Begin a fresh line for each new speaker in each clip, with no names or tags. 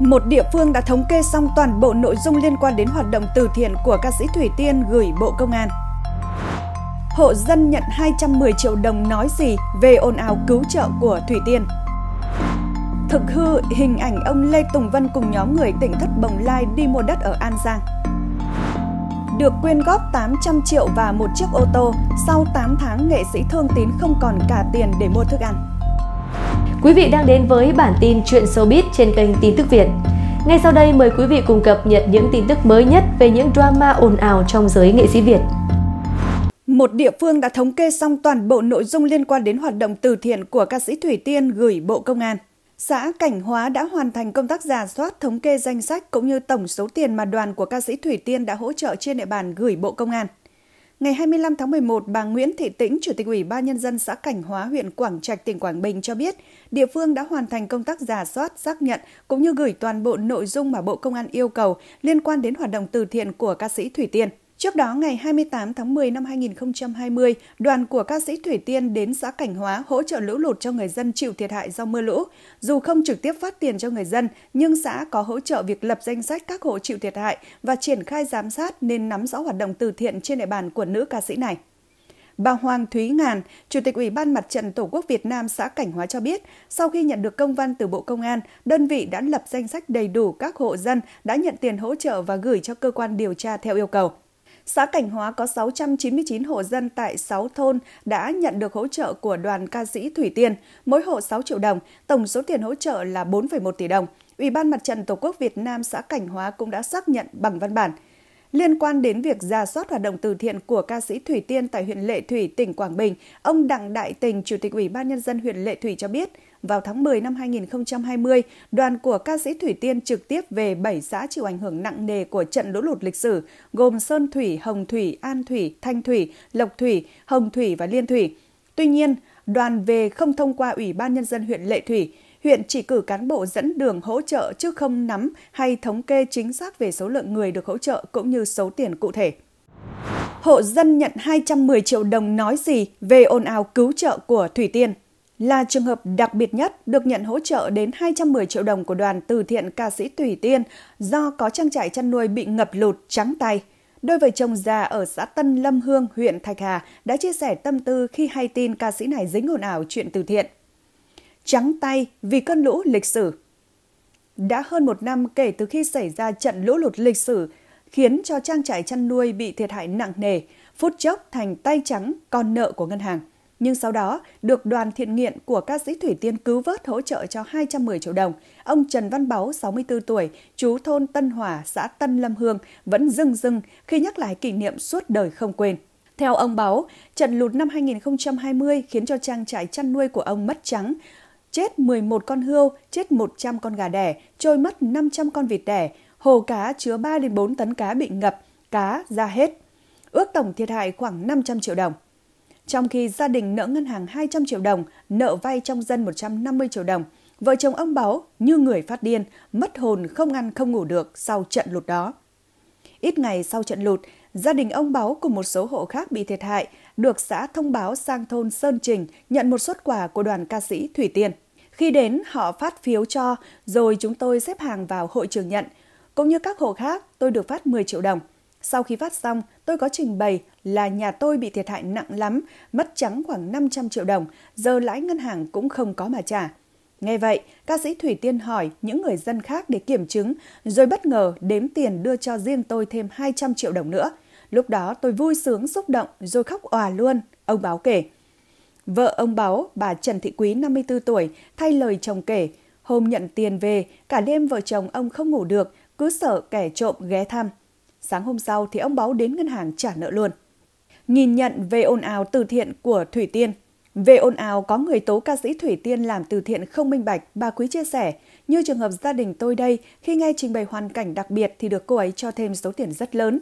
Một địa phương đã thống kê xong toàn bộ nội dung liên quan đến hoạt động từ thiện của ca sĩ Thủy Tiên gửi Bộ Công an. Hộ dân nhận 210 triệu đồng nói gì về ồn ào cứu trợ của Thủy Tiên? Thực hư hình ảnh ông Lê Tùng Vân cùng nhóm người tỉnh Thất Bồng Lai đi mua đất ở An Giang. Được quyên góp 800 triệu và một chiếc ô tô, sau 8 tháng nghệ sĩ thương tín không còn cả tiền để mua thức ăn. Quý vị đang đến với bản tin Chuyện Showbiz trên kênh Tin tức Việt. Ngay sau đây mời quý vị cùng cập nhật những tin tức mới nhất về những drama ồn ào trong giới nghệ sĩ Việt. Một địa phương đã thống kê xong toàn bộ nội dung liên quan đến hoạt động từ thiện của ca sĩ Thủy Tiên gửi Bộ Công an. Xã Cảnh Hóa đã hoàn thành công tác giả soát thống kê danh sách cũng như tổng số tiền mà đoàn của ca sĩ Thủy Tiên đã hỗ trợ trên địa bàn gửi Bộ Công an. Ngày 25 tháng 11, bà Nguyễn Thị Tĩnh, Chủ tịch Ủy ban Nhân dân xã Cảnh Hóa, huyện Quảng Trạch, tỉnh Quảng Bình cho biết, địa phương đã hoàn thành công tác giả soát, xác nhận cũng như gửi toàn bộ nội dung mà Bộ Công an yêu cầu liên quan đến hoạt động từ thiện của ca sĩ Thủy Tiên. Trước đó, ngày 28 tháng 10 năm 2020, đoàn của ca sĩ Thủy Tiên đến xã Cảnh Hóa hỗ trợ lũ lụt cho người dân chịu thiệt hại do mưa lũ. Dù không trực tiếp phát tiền cho người dân, nhưng xã có hỗ trợ việc lập danh sách các hộ chịu thiệt hại và triển khai giám sát nên nắm rõ hoạt động từ thiện trên địa bàn của nữ ca sĩ này. Bà Hoàng Thúy Ngàn, Chủ tịch Ủy ban Mặt trận Tổ quốc Việt Nam xã Cảnh Hóa cho biết, sau khi nhận được công văn từ Bộ Công an, đơn vị đã lập danh sách đầy đủ các hộ dân đã nhận tiền hỗ trợ và gửi cho cơ quan điều tra theo yêu cầu. Xã Cảnh Hóa có 699 hộ dân tại 6 thôn đã nhận được hỗ trợ của đoàn ca sĩ Thủy Tiên, mỗi hộ 6 triệu đồng, tổng số tiền hỗ trợ là 4,1 tỷ đồng. Ủy ban Mặt trận Tổ quốc Việt Nam xã Cảnh Hóa cũng đã xác nhận bằng văn bản – Liên quan đến việc ra soát hoạt động từ thiện của ca sĩ Thủy Tiên tại huyện Lệ Thủy, tỉnh Quảng Bình, ông Đặng Đại Tình, Chủ tịch Ủy ban Nhân dân huyện Lệ Thủy cho biết, vào tháng 10 năm 2020, đoàn của ca sĩ Thủy Tiên trực tiếp về 7 xã chịu ảnh hưởng nặng nề của trận lũ lụt lịch sử, gồm Sơn Thủy, Hồng Thủy, An Thủy, Thanh Thủy, Lộc Thủy, Hồng Thủy và Liên Thủy. Tuy nhiên, đoàn về không thông qua Ủy ban Nhân dân huyện Lệ Thủy, huyện chỉ cử cán bộ dẫn đường hỗ trợ chứ không nắm hay thống kê chính xác về số lượng người được hỗ trợ cũng như số tiền cụ thể. Hộ dân nhận 210 triệu đồng nói gì về ồn ào cứu trợ của Thủy Tiên? là trường hợp đặc biệt nhất được nhận hỗ trợ đến 210 triệu đồng của đoàn từ thiện ca sĩ Thủy Tiên do có trang trại chăn nuôi bị ngập lụt trắng tay. Đôi vợ chồng già ở xã Tân Lâm Hương, huyện Thạch Hà đã chia sẻ tâm tư khi hay tin ca sĩ này dính ồn ào chuyện từ thiện trắng tay vì cơn lũ lịch sử. Đã hơn một năm kể từ khi xảy ra trận lũ lụt lịch sử, khiến cho trang trại chăn nuôi bị thiệt hại nặng nề, phút chốc thành tay trắng con nợ của ngân hàng. Nhưng sau đó, được đoàn thiện nghiện của các sĩ Thủy Tiên cứu vớt hỗ trợ cho 210 triệu đồng, ông Trần Văn Báu, 64 tuổi, chú thôn Tân Hòa, xã Tân Lâm Hương, vẫn rưng rưng khi nhắc lại kỷ niệm suốt đời không quên. Theo ông Báo, trận lụt năm 2020 khiến cho trang trại chăn nuôi của ông mất trắng, chết 11 con hươu, chết 100 con gà đẻ, trôi mất 500 con vịt đẻ, hồ cá chứa 3 đến 4 tấn cá bị ngập, cá ra hết. Ước tổng thiệt hại khoảng 500 triệu đồng. Trong khi gia đình nợ ngân hàng 200 triệu đồng, nợ vay trong dân 150 triệu đồng, vợ chồng ông Báo như người phát điên, mất hồn không ăn không ngủ được sau trận lụt đó. Ít ngày sau trận lụt, gia đình ông Báo cùng một số hộ khác bị thiệt hại, được xã thông báo sang thôn Sơn Trình nhận một suất quà của đoàn ca sĩ Thủy Tiên. Khi đến, họ phát phiếu cho, rồi chúng tôi xếp hàng vào hội trường nhận. Cũng như các hộ khác, tôi được phát 10 triệu đồng. Sau khi phát xong, tôi có trình bày là nhà tôi bị thiệt hại nặng lắm, mất trắng khoảng 500 triệu đồng, giờ lãi ngân hàng cũng không có mà trả. Nghe vậy, ca sĩ Thủy Tiên hỏi những người dân khác để kiểm chứng, rồi bất ngờ đếm tiền đưa cho riêng tôi thêm 200 triệu đồng nữa. Lúc đó tôi vui sướng xúc động rồi khóc òa luôn, ông báo kể. Vợ ông Báo, bà Trần Thị Quý 54 tuổi, thay lời chồng kể, hôm nhận tiền về, cả đêm vợ chồng ông không ngủ được, cứ sợ kẻ trộm ghé thăm. Sáng hôm sau thì ông Báo đến ngân hàng trả nợ luôn. Nhìn nhận về ồn ào từ thiện của Thủy Tiên, về ồn ào có người tố ca sĩ Thủy Tiên làm từ thiện không minh bạch, bà Quý chia sẻ, như trường hợp gia đình tôi đây, khi nghe trình bày hoàn cảnh đặc biệt thì được cô ấy cho thêm số tiền rất lớn.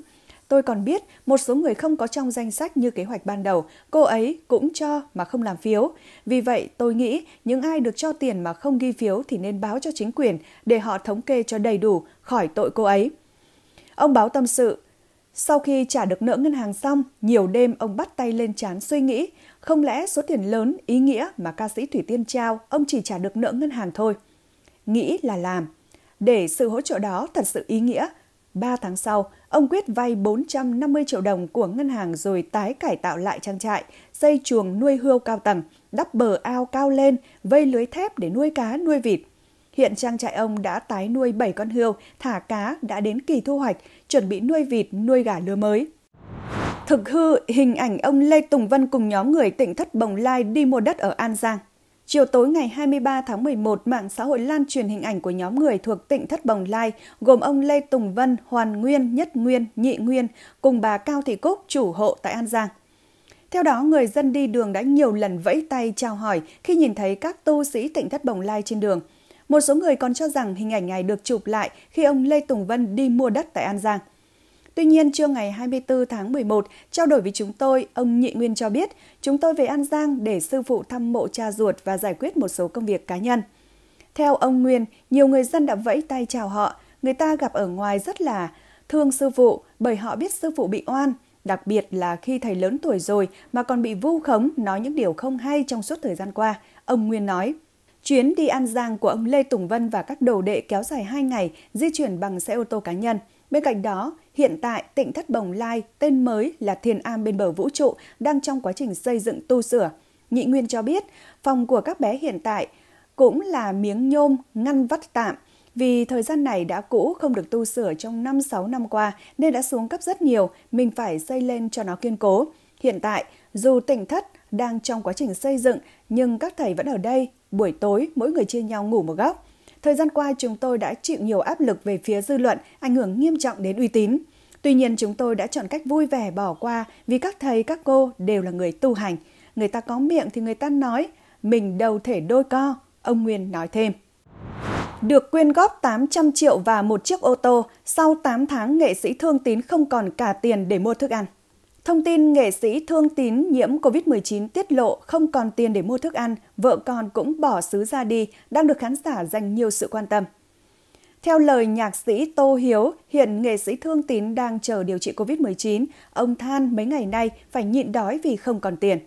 Tôi còn biết một số người không có trong danh sách như kế hoạch ban đầu, cô ấy cũng cho mà không làm phiếu. Vì vậy, tôi nghĩ những ai được cho tiền mà không ghi phiếu thì nên báo cho chính quyền để họ thống kê cho đầy đủ, khỏi tội cô ấy. Ông báo tâm sự, sau khi trả được nợ ngân hàng xong, nhiều đêm ông bắt tay lên chán suy nghĩ, không lẽ số tiền lớn, ý nghĩa mà ca sĩ Thủy Tiên trao, ông chỉ trả được nợ ngân hàng thôi. Nghĩ là làm. Để sự hỗ trợ đó thật sự ý nghĩa, 3 tháng sau, ông Quyết vay 450 triệu đồng của ngân hàng rồi tái cải tạo lại trang trại, xây chuồng nuôi hươu cao tầng, đắp bờ ao cao lên, vây lưới thép để nuôi cá, nuôi vịt. Hiện trang trại ông đã tái nuôi 7 con hươu, thả cá đã đến kỳ thu hoạch, chuẩn bị nuôi vịt, nuôi gà lứa mới. Thực hư hình ảnh ông Lê Tùng Vân cùng nhóm người tỉnh Thất Bồng Lai đi mua đất ở An Giang. Chiều tối ngày 23 tháng 11, mạng xã hội lan truyền hình ảnh của nhóm người thuộc tỉnh Thất Bồng Lai, gồm ông Lê Tùng Vân, Hoàn Nguyên, Nhất Nguyên, Nhị Nguyên, cùng bà Cao Thị Cúc, chủ hộ tại An Giang. Theo đó, người dân đi đường đã nhiều lần vẫy tay chào hỏi khi nhìn thấy các tu sĩ tỉnh Thất Bồng Lai trên đường. Một số người còn cho rằng hình ảnh này được chụp lại khi ông Lê Tùng Vân đi mua đất tại An Giang. Tuy nhiên, trưa ngày 24 tháng 11, trao đổi với chúng tôi, ông Nhị Nguyên cho biết, chúng tôi về An Giang để sư phụ thăm mộ cha ruột và giải quyết một số công việc cá nhân. Theo ông Nguyên, nhiều người dân đã vẫy tay chào họ, người ta gặp ở ngoài rất là thương sư phụ bởi họ biết sư phụ bị oan, đặc biệt là khi thầy lớn tuổi rồi mà còn bị vu khống nói những điều không hay trong suốt thời gian qua, ông Nguyên nói. Chuyến đi An Giang của ông Lê Tùng Vân và các đồ đệ kéo dài 2 ngày di chuyển bằng xe ô tô cá nhân. Bên cạnh đó, Hiện tại, tỉnh Thất Bồng Lai, tên mới là Thiền Am bên bờ vũ trụ, đang trong quá trình xây dựng tu sửa. Nhị Nguyên cho biết, phòng của các bé hiện tại cũng là miếng nhôm ngăn vắt tạm, vì thời gian này đã cũ không được tu sửa trong 5-6 năm qua nên đã xuống cấp rất nhiều, mình phải xây lên cho nó kiên cố. Hiện tại, dù tỉnh thất đang trong quá trình xây dựng nhưng các thầy vẫn ở đây, buổi tối mỗi người chia nhau ngủ một góc. Thời gian qua, chúng tôi đã chịu nhiều áp lực về phía dư luận, ảnh hưởng nghiêm trọng đến uy tín. Tuy nhiên, chúng tôi đã chọn cách vui vẻ bỏ qua vì các thầy, các cô đều là người tu hành. Người ta có miệng thì người ta nói, mình đầu thể đôi co, ông Nguyên nói thêm. Được quyên góp 800 triệu và một chiếc ô tô, sau 8 tháng nghệ sĩ thương tín không còn cả tiền để mua thức ăn. Thông tin nghệ sĩ Thương Tín nhiễm COVID-19 tiết lộ không còn tiền để mua thức ăn, vợ con cũng bỏ xứ ra đi, đang được khán giả dành nhiều sự quan tâm. Theo lời nhạc sĩ Tô Hiếu, hiện nghệ sĩ Thương Tín đang chờ điều trị COVID-19. Ông than mấy ngày nay phải nhịn đói vì không còn tiền.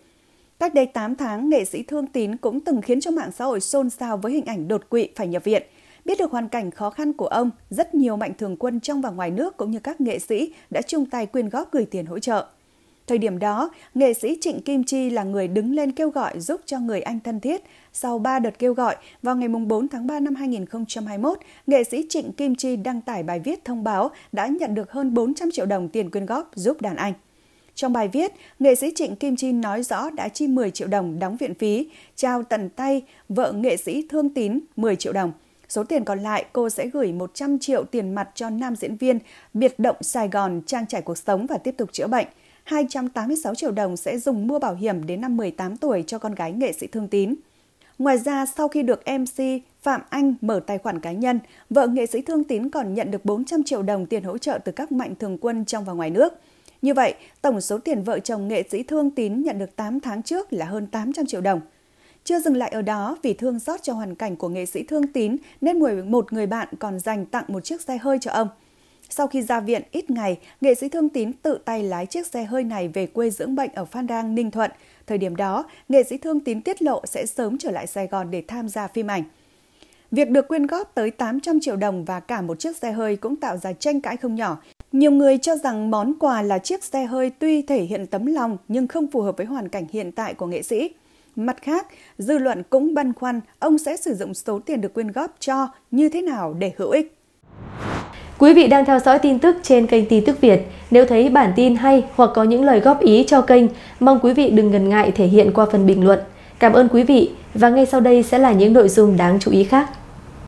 Cách đây 8 tháng, nghệ sĩ Thương Tín cũng từng khiến cho mạng xã hội xôn xao với hình ảnh đột quỵ phải nhập viện. Biết được hoàn cảnh khó khăn của ông, rất nhiều mạnh thường quân trong và ngoài nước cũng như các nghệ sĩ đã chung tay quyên góp gửi tiền hỗ trợ. Thời điểm đó, nghệ sĩ Trịnh Kim Chi là người đứng lên kêu gọi giúp cho người anh thân thiết. Sau 3 đợt kêu gọi, vào ngày 4 tháng 3 năm 2021, nghệ sĩ Trịnh Kim Chi đăng tải bài viết thông báo đã nhận được hơn 400 triệu đồng tiền quyên góp giúp đàn anh. Trong bài viết, nghệ sĩ Trịnh Kim Chi nói rõ đã chi 10 triệu đồng đóng viện phí, trao tận tay vợ nghệ sĩ Thương Tín 10 triệu đồng. Số tiền còn lại, cô sẽ gửi 100 triệu tiền mặt cho nam diễn viên biệt động Sài Gòn trang trải cuộc sống và tiếp tục chữa bệnh – 286 triệu đồng sẽ dùng mua bảo hiểm đến năm 18 tuổi cho con gái nghệ sĩ Thương Tín. Ngoài ra, sau khi được MC Phạm Anh mở tài khoản cá nhân, vợ nghệ sĩ Thương Tín còn nhận được 400 triệu đồng tiền hỗ trợ từ các mạnh thường quân trong và ngoài nước. Như vậy, tổng số tiền vợ chồng nghệ sĩ Thương Tín nhận được 8 tháng trước là hơn 800 triệu đồng. Chưa dừng lại ở đó, vì thương xót cho hoàn cảnh của nghệ sĩ Thương Tín nên một người bạn còn dành tặng một chiếc xe hơi cho ông – sau khi ra viện ít ngày, nghệ sĩ Thương Tín tự tay lái chiếc xe hơi này về quê dưỡng bệnh ở Phan Rang, Ninh Thuận. Thời điểm đó, nghệ sĩ Thương Tín tiết lộ sẽ sớm trở lại Sài Gòn để tham gia phim ảnh. Việc được quyên góp tới 800 triệu đồng và cả một chiếc xe hơi cũng tạo ra tranh cãi không nhỏ. Nhiều người cho rằng món quà là chiếc xe hơi tuy thể hiện tấm lòng nhưng không phù hợp với hoàn cảnh hiện tại của nghệ sĩ. Mặt khác, dư luận cũng băn khoăn ông sẽ sử dụng số tiền được quyên góp cho như thế nào để hữu ích. Quý vị đang theo dõi tin tức trên kênh Tin tức Việt. Nếu thấy bản tin hay hoặc có những lời góp ý cho kênh, mong quý vị đừng ngần ngại thể hiện qua phần bình luận. Cảm ơn quý vị và ngay sau đây sẽ là những nội dung đáng chú ý khác.